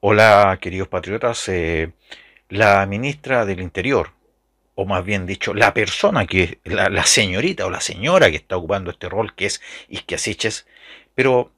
Hola, queridos patriotas. Eh, la ministra del Interior, o más bien dicho, la persona que, la, señorita o la señora que está ocupando este rol, que es Isquiasiches, pero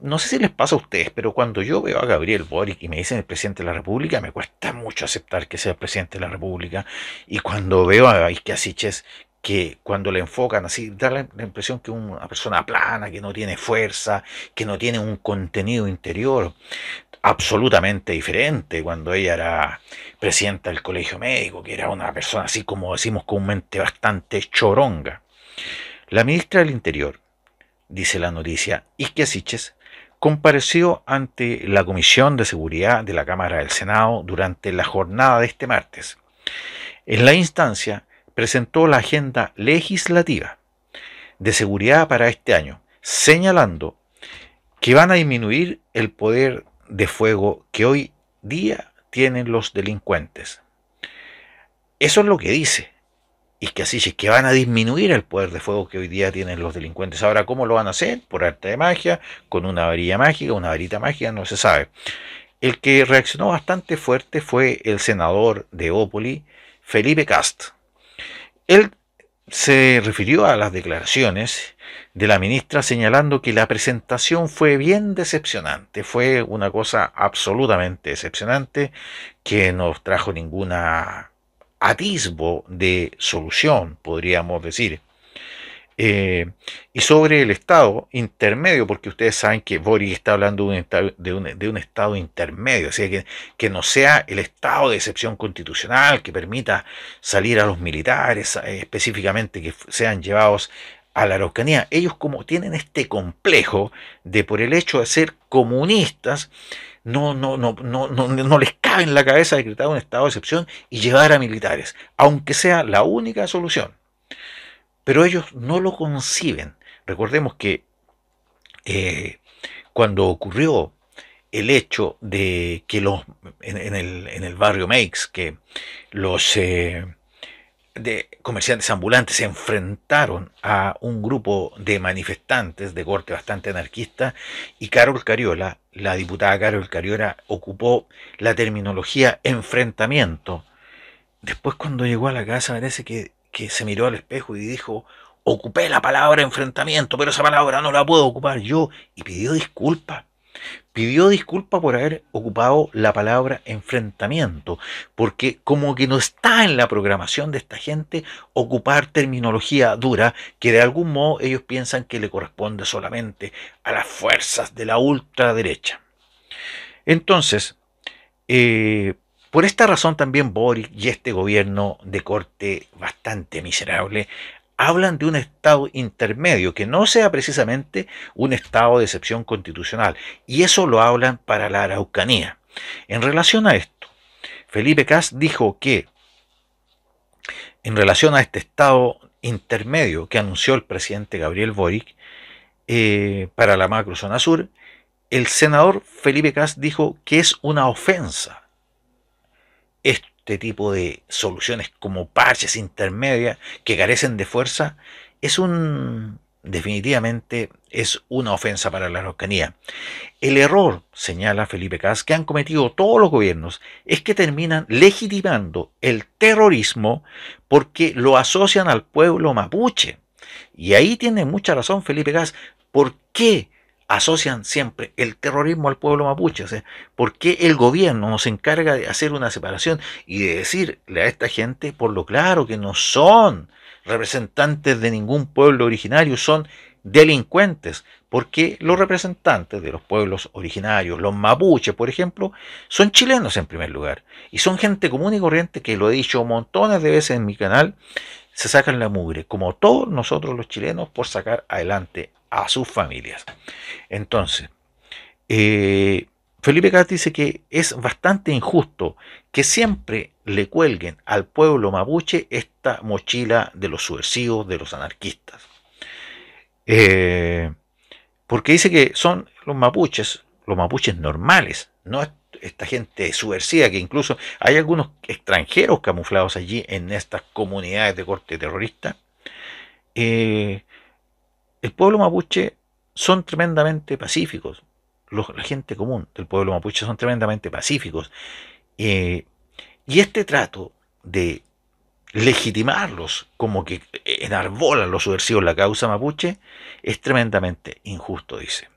no sé si les pasa a ustedes, pero cuando yo veo a Gabriel Boric y me dicen el presidente de la República, me cuesta mucho aceptar que sea el presidente de la República. Y cuando veo a Isquiasiches, que cuando le enfocan así, da la, la impresión que una persona plana, que no tiene fuerza, que no tiene un contenido interior absolutamente diferente cuando ella era presidenta del colegio médico, que era una persona así como decimos comúnmente bastante choronga. La ministra del Interior, dice la noticia, Asiches compareció ante la Comisión de Seguridad de la Cámara del Senado durante la jornada de este martes. En la instancia presentó la agenda legislativa de seguridad para este año, señalando que van a disminuir el poder de fuego que hoy día tienen los delincuentes. Eso es lo que dice. Y que así es que van a disminuir el poder de fuego que hoy día tienen los delincuentes. Ahora, ¿cómo lo van a hacer? Por arte de magia, con una varilla mágica, una varita mágica, no se sabe. El que reaccionó bastante fuerte fue el senador de Ópoli, Felipe Cast. Él se refirió a las declaraciones de la ministra señalando que la presentación fue bien decepcionante, fue una cosa absolutamente decepcionante que no trajo ninguna atisbo de solución, podríamos decir. Eh, y sobre el Estado intermedio, porque ustedes saben que Boris está hablando de un, de Estado intermedio, o sea, que, no sea el Estado de excepción constitucional que permita salir a los militares, eh, específicamente que sean llevados a la Araucanía. Ellos como tienen este complejo de por el hecho de ser comunistas, no, no, no, no, no, no les cabe en la cabeza decretar un estado de excepción y llevar a militares, aunque sea la única solución pero ellos no lo conciben. Recordemos que eh, cuando ocurrió el hecho de que los en, el, barrio Meix, que los eh, de comerciantes ambulantes se enfrentaron a un grupo de manifestantes de corte bastante anarquista y Carol Cariola, la diputada Carol Cariola, ocupó la terminología enfrentamiento. Después cuando llegó a la casa parece que que se miró al espejo y dijo, ocupé la palabra enfrentamiento, pero esa palabra no la puedo ocupar yo, y pidió disculpas. Pidió disculpa por haber ocupado la palabra enfrentamiento, porque como que no está en la programación de esta gente ocupar terminología dura que de algún modo ellos piensan que le corresponde solamente a las fuerzas de la ultraderecha. Entonces, eh, por esta razón también Boric y este gobierno de corte bastante miserable hablan de un estado intermedio, que no sea precisamente un estado de excepción constitucional. Y eso lo hablan para la Araucanía. En relación a esto, Felipe Cas dijo que, en relación a este estado intermedio que anunció el presidente Gabriel Boric eh, para la zona sur, el senador Felipe Cas dijo que es una ofensa este tipo de soluciones como parches intermedias que carecen de fuerza es un definitivamente es una ofensa para la Araucanía. El error, señala Felipe Cas, que han cometido todos los gobiernos es que terminan legitimando el terrorismo porque lo asocian al pueblo mapuche. Y ahí tiene mucha razón Felipe Cas. ¿Por qué asocian siempre el terrorismo al pueblo mapuche. porque ¿Por qué el gobierno nos encarga de hacer una separación y de decirle a esta gente, por lo claro, que no son representantes de ningún pueblo originario, son delincuentes? Porque los representantes de los pueblos originarios, los mapuches, por ejemplo, son chilenos en primer lugar y son gente común y corriente que lo he dicho montones de veces en mi canal, se sacan la mugre, como todos nosotros los chilenos, por sacar adelante a sus familias. Entonces, eh, Felipe Cast dice que es bastante injusto que siempre le cuelguen al pueblo mapuche esta mochila de los subversivos, de los anarquistas. Eh, porque dice que son los mapuches, los mapuches normales, no, esta gente subversiva, que incluso hay algunos extranjeros camuflados allí en estas comunidades de corte terrorista, eh, el pueblo mapuche son tremendamente pacíficos. la gente común del pueblo mapuche son tremendamente pacíficos. Eh, y este trato de legitimarlos como que enarbolan los subversivos la causa mapuche es tremendamente injusto, dice.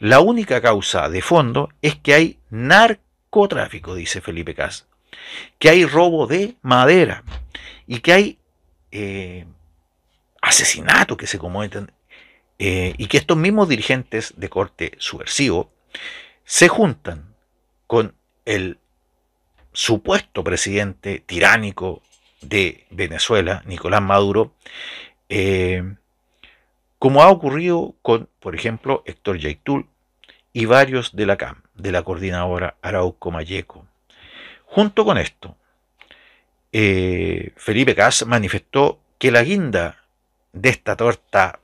La única causa de fondo es que hay narcotráfico, dice Felipe Cas, que hay robo de madera y que hay eh, asesinatos que se cometen eh, y que estos mismos dirigentes de corte subversivo se juntan con el supuesto presidente tiránico de Venezuela, Nicolás Maduro, eh, como ha ocurrido con, por ejemplo, Héctor Yaitul y varios de la CAM, de la coordinadora Arauco Mayeco. Junto con esto, eh, Felipe Cas manifestó que la guinda de esta torta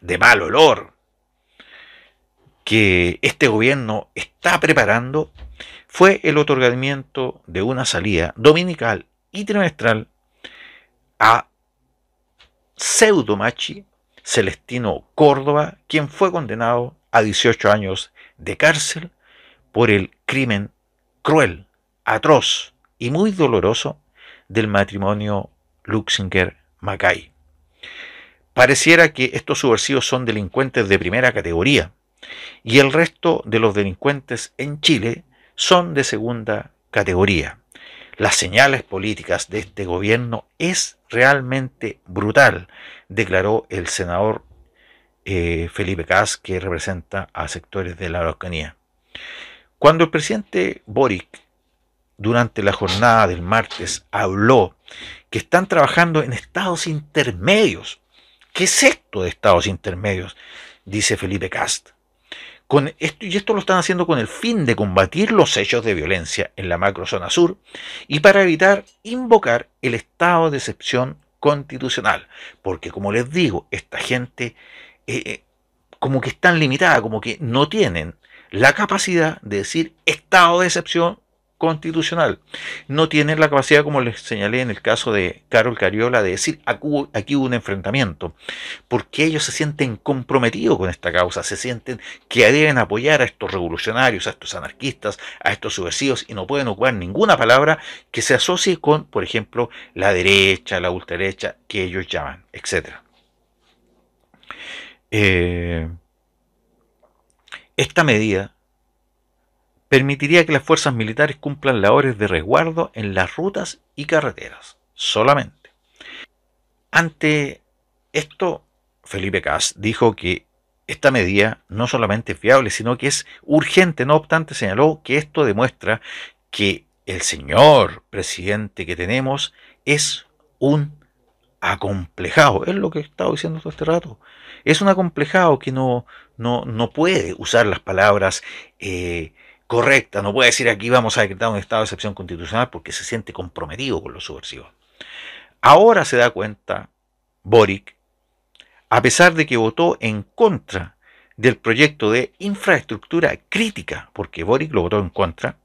de mal olor que este gobierno está preparando fue el otorgamiento de una salida dominical y trimestral a Machi, Celestino Córdoba, quien fue condenado a 18 años de cárcel por el crimen cruel, atroz y muy doloroso del matrimonio Luxinger-Mackay. Pareciera que estos subversivos son delincuentes de primera categoría y el resto de los delincuentes en Chile son de segunda categoría las señales políticas de este gobierno es realmente brutal, declaró el senador eh, Felipe Cast que representa a sectores de la Araucanía. Cuando el presidente Boric, durante la jornada del martes, habló que están trabajando en estados intermedios, ¿qué es esto de estados intermedios? Dice Felipe Cast esto, y esto lo están haciendo con el fin de combatir los hechos de violencia en la macrozona sur y para evitar invocar el estado de excepción constitucional. Porque como les digo, esta gente eh, eh, como que están limitada, como que no tienen la capacidad de decir estado de excepción constitucional. No tienen la capacidad, como les señalé en el caso de Carol Cariola, de decir aquí hubo un enfrentamiento, porque ellos se sienten comprometidos con esta causa, se sienten que deben apoyar a estos revolucionarios, a estos anarquistas, a estos subversivos, y no pueden ocupar ninguna palabra que se asocie con, por ejemplo, la derecha, la ultraderecha, que ellos llaman, etc. Eh, esta medida permitiría que las fuerzas militares cumplan labores de resguardo en las rutas y carreteras solamente. Ante esto, Felipe Cas dijo que esta medida no solamente es viable, sino que es urgente. No obstante, señaló que esto demuestra que el señor presidente que tenemos es un acomplejado. Es lo que he estado diciendo todo este rato. Es un acomplejado que no, no, no puede usar las palabras eh, correcta. No puede decir aquí vamos a decretar un estado de excepción constitucional porque se siente comprometido con los subversivos. Ahora se da cuenta Boric, a pesar de que votó en contra del proyecto de infraestructura crítica, porque Boric lo votó en contra,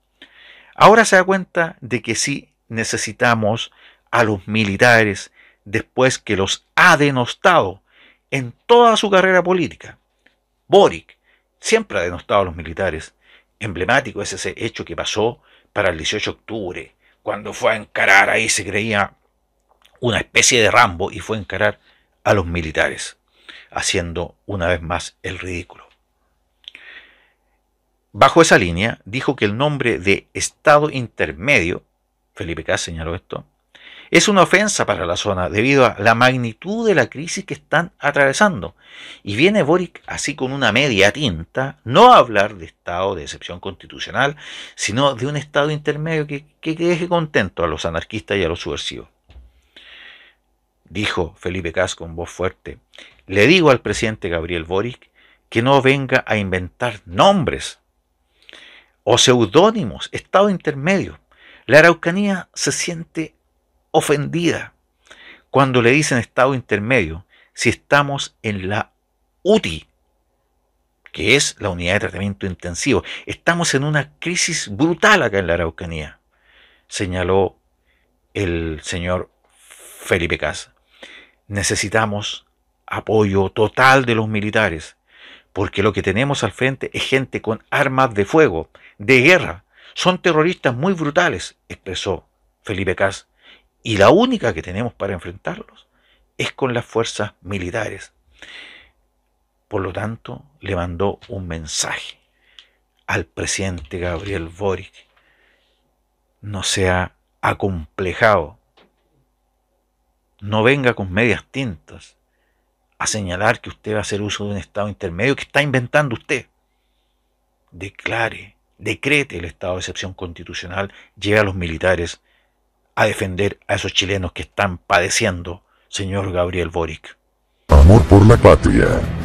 ahora se da cuenta de que sí necesitamos a los militares después que los ha denostado en toda su carrera política. Boric siempre ha denostado a los militares emblemático es ese hecho que pasó para el 18 de octubre, cuando fue a encarar, ahí se creía una especie de Rambo y fue a encarar a los militares, haciendo una vez más el ridículo. Bajo esa línea, dijo que el nombre de Estado Intermedio, Felipe K. señaló esto, es una ofensa para la zona debido a la magnitud de la crisis que están atravesando. Y viene Boric así con una media tinta, no a hablar de estado de excepción constitucional, sino de un estado intermedio que, deje contento a los anarquistas y a los subversivos. Dijo Felipe Casco en voz fuerte, le digo al presidente Gabriel Boric que no venga a inventar nombres o seudónimos, estado intermedio. La Araucanía se siente ofendida cuando le dicen estado intermedio, si estamos en la UTI, que es la unidad de tratamiento intensivo. Estamos en una crisis brutal acá en la Araucanía, señaló el señor Felipe Caz Necesitamos apoyo total de los militares, porque lo que tenemos al frente es gente con armas de fuego, de guerra. Son terroristas muy brutales, expresó Felipe Caz y la única que tenemos para enfrentarlos es con las fuerzas militares. Por lo tanto, le mandó un mensaje al presidente Gabriel Boric. No sea acomplejado. No venga con medias tintas a señalar que usted va a hacer uso de un estado intermedio que está inventando usted. Declare, decrete el estado de excepción constitucional, lleve a los militares defender a esos chilenos que están padeciendo, señor Gabriel Boric. Amor por la patria.